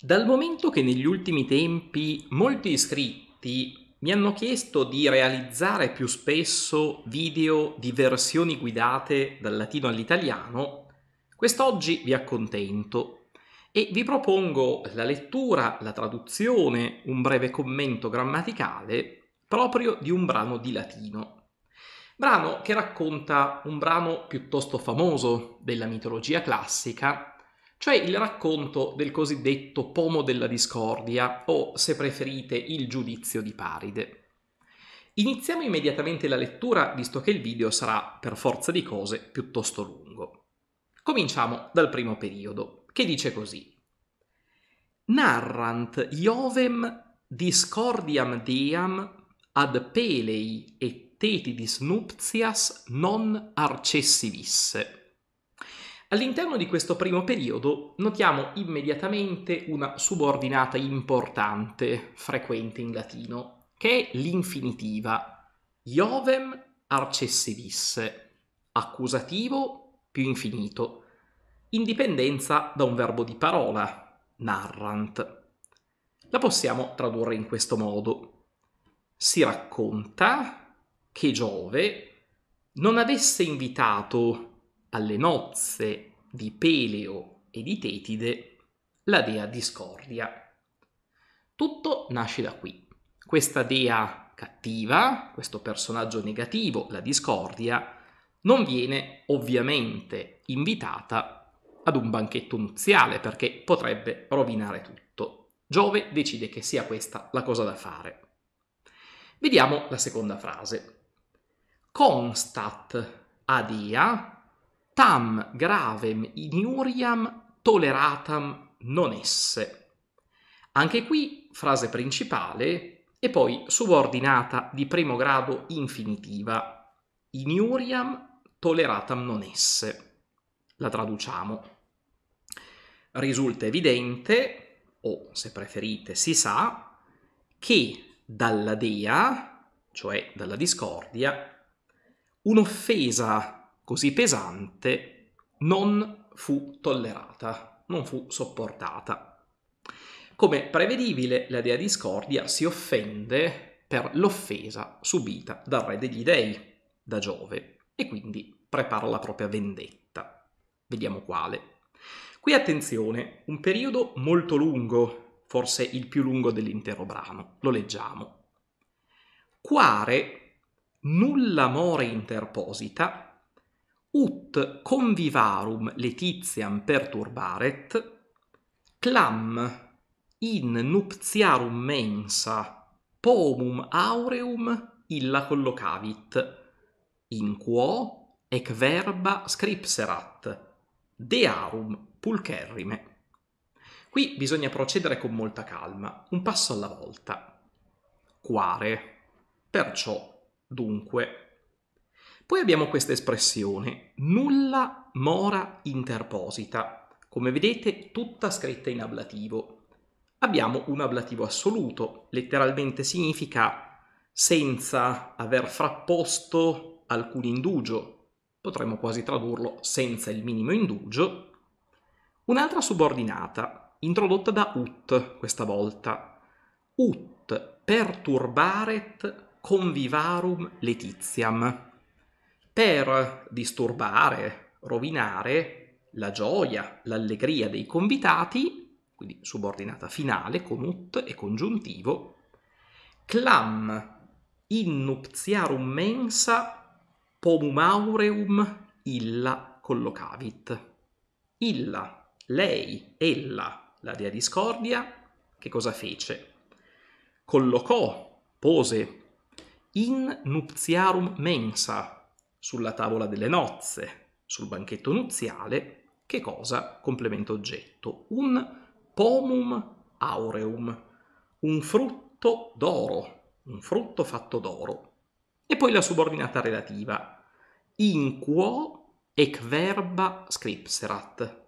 Dal momento che negli ultimi tempi molti iscritti mi hanno chiesto di realizzare più spesso video di versioni guidate dal latino all'italiano, quest'oggi vi accontento e vi propongo la lettura, la traduzione, un breve commento grammaticale proprio di un brano di latino. Brano che racconta un brano piuttosto famoso della mitologia classica cioè il racconto del cosiddetto pomo della discordia o, se preferite, il giudizio di Paride. Iniziamo immediatamente la lettura, visto che il video sarà, per forza di cose, piuttosto lungo. Cominciamo dal primo periodo, che dice così. Narrant Iovem discordiam deam ad pelei et tetidis nuptias non arcessi visse. All'interno di questo primo periodo notiamo immediatamente una subordinata importante, frequente in latino, che è l'infinitiva Iovem arcessivisse, accusativo più infinito, in dipendenza da un verbo di parola, narrant. La possiamo tradurre in questo modo. Si racconta che Giove non avesse invitato alle nozze di Peleo e di Tetide la dea Discordia. Tutto nasce da qui. Questa dea cattiva, questo personaggio negativo, la Discordia, non viene ovviamente invitata ad un banchetto nuziale perché potrebbe rovinare tutto. Giove decide che sia questa la cosa da fare. Vediamo la seconda frase. Constat a dea, tam gravem iniuriam tolleratam non esse. Anche qui frase principale e poi subordinata di primo grado infinitiva. Iniuriam tolleratam non esse. La traduciamo. Risulta evidente, o se preferite si sa, che dalla dea, cioè dalla discordia, un'offesa così pesante non fu tollerata, non fu sopportata. Come prevedibile, la dea Discordia si offende per l'offesa subita dal re degli dei, da Giove, e quindi prepara la propria vendetta. Vediamo quale. Qui attenzione, un periodo molto lungo, forse il più lungo dell'intero brano, lo leggiamo. Quare nulla more interposita ut convivarum letitiam perturbaret, clam in nuptiarum mensa pomum aureum illa collocavit, in quo ec verba scripserat, dearum pulcherrime. Qui bisogna procedere con molta calma, un passo alla volta. Quare. Perciò, dunque, poi abbiamo questa espressione, nulla mora interposita, come vedete tutta scritta in ablativo. Abbiamo un ablativo assoluto, letteralmente significa senza aver frapposto alcun indugio, potremmo quasi tradurlo senza il minimo indugio. Un'altra subordinata, introdotta da ut questa volta, ut perturbaret convivarum letiziam per disturbare, rovinare la gioia, l'allegria dei convitati, quindi subordinata finale, conut e congiuntivo, clam in nuptiarum mensa pomum aureum illa collocavit. Illa, lei, ella, la dea discordia, che cosa fece? Collocò, pose in nuptiarum mensa, sulla tavola delle nozze, sul banchetto nuziale, che cosa? Complemento oggetto. Un pomum aureum, un frutto d'oro, un frutto fatto d'oro. E poi la subordinata relativa, in quo ec verba scripserat,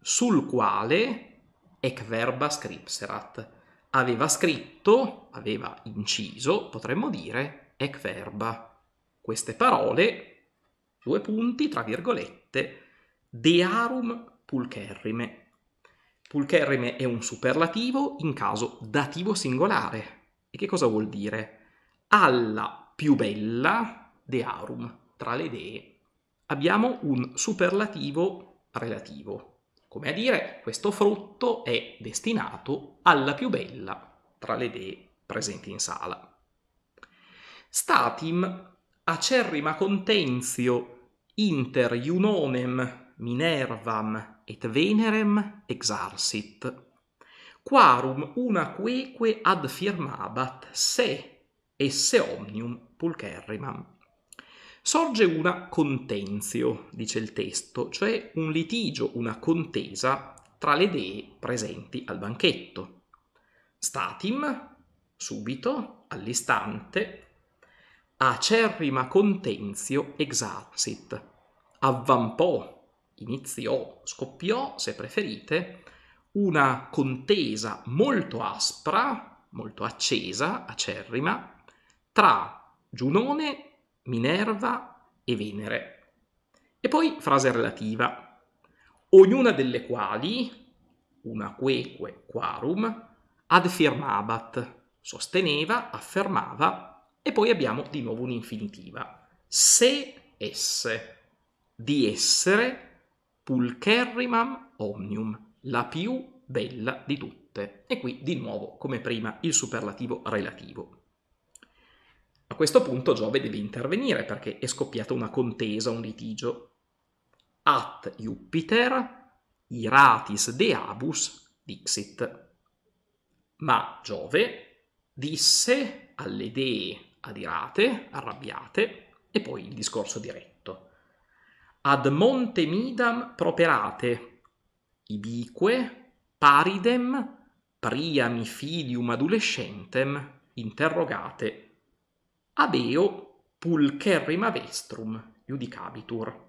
sul quale ec verba scripserat. Aveva scritto, aveva inciso, potremmo dire, ec verba. Queste parole due punti, tra virgolette, dearum pulcherrime. Pulcherrime è un superlativo in caso dativo singolare. E che cosa vuol dire? Alla più bella dearum, tra le dee, abbiamo un superlativo relativo. Come a dire, questo frutto è destinato alla più bella tra le dee presenti in sala. Statim acerrima contenzio inter iunonem Minervam et Venerem exarsit, quarum unaqueque ad firmabat se esse omnium pulcherrimam. Sorge una contenzio, dice il testo, cioè un litigio, una contesa tra le dee presenti al banchetto. Statim, subito, all'istante, acerrima contenzio exarsit. Avvampò, iniziò, scoppiò, se preferite, una contesa molto aspra, molto accesa, acerrima, tra Giunone, Minerva e Venere. E poi frase relativa, ognuna delle quali, una queque quarum, firmabat, sosteneva, affermava, e poi abbiamo di nuovo un'infinitiva. Se esse di essere pulcherrimam omnium, la più bella di tutte. E qui di nuovo, come prima, il superlativo relativo. A questo punto Giove deve intervenire perché è scoppiata una contesa, un litigio. At Jupiter iratis deabus dixit. Ma Giove disse alle dee adirate, arrabbiate, e poi il discorso diretto. Ad monte midam properate, ibique, paridem, priami filium adolescentem, interrogate. Abeo pulcherrima vestrum, judicabitur.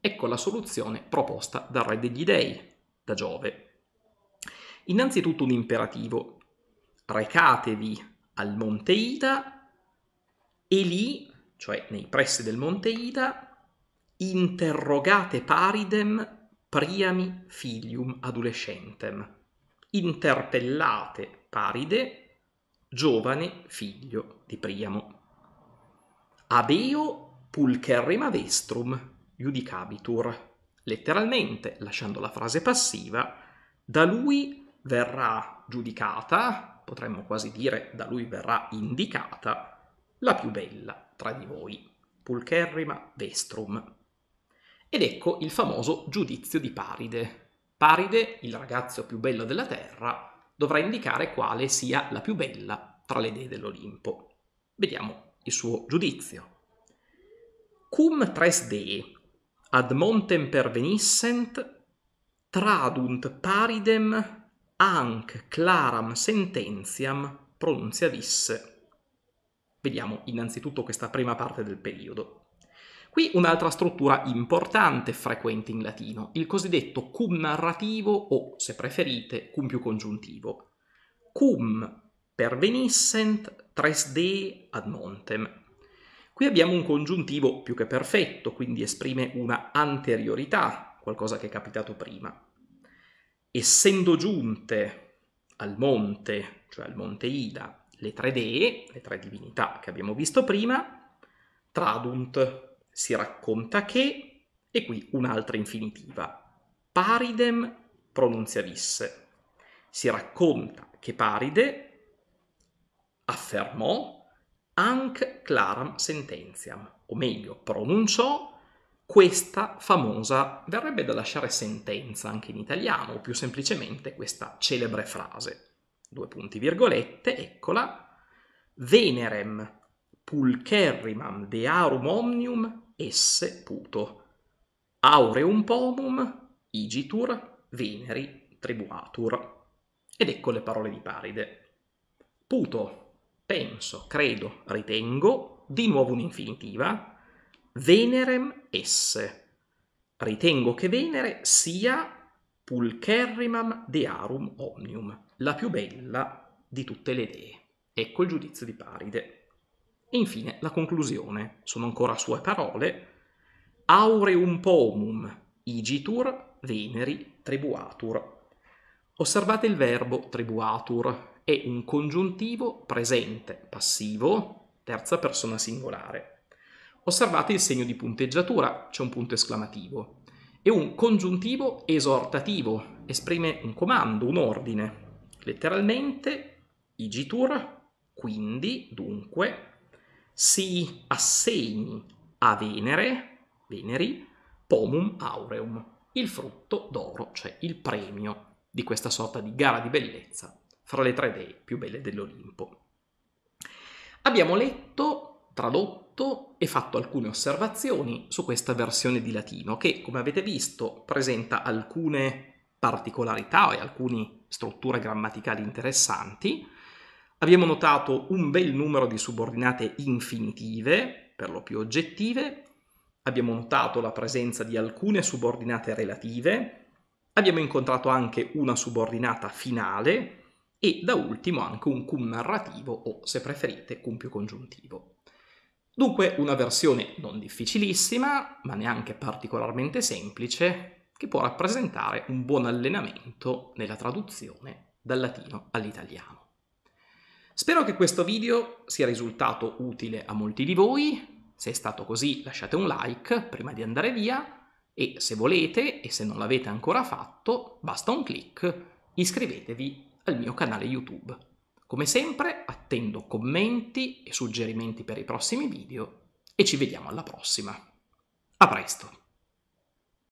Ecco la soluzione proposta dal re degli dei, da Giove. Innanzitutto un imperativo. Recatevi al monte Ida e lì, cioè nei pressi del Monte Ida, interrogate paridem priami filium adolescentem. Interpellate paride, giovane figlio di Priamo. Abeo pulcherrima vestrum judicabitur. Letteralmente, lasciando la frase passiva, da lui verrà giudicata, potremmo quasi dire da lui verrà indicata, la più bella tra di voi, pulcherrima vestrum. Ed ecco il famoso giudizio di Paride. Paride, il ragazzo più bello della terra, dovrà indicare quale sia la più bella tra le dee dell'Olimpo. Vediamo il suo giudizio. Cum tres dee ad montem pervenissent tradunt paridem anc claram sententiam pronunzia visse Vediamo innanzitutto questa prima parte del periodo. Qui un'altra struttura importante frequente in latino, il cosiddetto cum narrativo o, se preferite, cum più congiuntivo. Cum pervenissent tres de ad montem. Qui abbiamo un congiuntivo più che perfetto, quindi esprime una anteriorità, qualcosa che è capitato prima. Essendo giunte al monte, cioè al monte Ida, le tre dee, le tre divinità che abbiamo visto prima, tradunt, si racconta che, e qui un'altra infinitiva, paridem pronunziavisse. Si racconta che Paride affermò anc claram sententiam, o meglio, pronunciò questa famosa, verrebbe da lasciare sentenza anche in italiano, o più semplicemente questa celebre frase due punti virgolette, eccola, venerem pulcherrimam dearum omnium esse puto, aureum pomum igitur veneri tribuatur. Ed ecco le parole di Paride. Puto, penso, credo, ritengo, di nuovo un'infinitiva, venerem esse. Ritengo che Venere sia pulcherrimam dearum omnium, la più bella di tutte le idee. Ecco il giudizio di Paride. E infine la conclusione, sono ancora sue parole, aureum pomum igitur veneri tribuatur. Osservate il verbo tribuatur, è un congiuntivo presente passivo, terza persona singolare. Osservate il segno di punteggiatura, c'è un punto esclamativo. È un congiuntivo esortativo, esprime un comando, un ordine. Letteralmente, igitur, quindi, dunque, si assegni a Venere, Veneri, pomum aureum, il frutto d'oro, cioè il premio di questa sorta di gara di bellezza fra le tre dee più belle dell'Olimpo. Abbiamo letto tradotto e fatto alcune osservazioni su questa versione di latino che, come avete visto, presenta alcune particolarità e alcune strutture grammaticali interessanti. Abbiamo notato un bel numero di subordinate infinitive, per lo più oggettive, abbiamo notato la presenza di alcune subordinate relative, abbiamo incontrato anche una subordinata finale e da ultimo anche un cum narrativo o, se preferite, cum più congiuntivo. Dunque una versione non difficilissima, ma neanche particolarmente semplice, che può rappresentare un buon allenamento nella traduzione dal latino all'italiano. Spero che questo video sia risultato utile a molti di voi, se è stato così lasciate un like prima di andare via e se volete e se non l'avete ancora fatto basta un clic iscrivetevi al mio canale YouTube. Come sempre attendo commenti e suggerimenti per i prossimi video e ci vediamo alla prossima. A presto!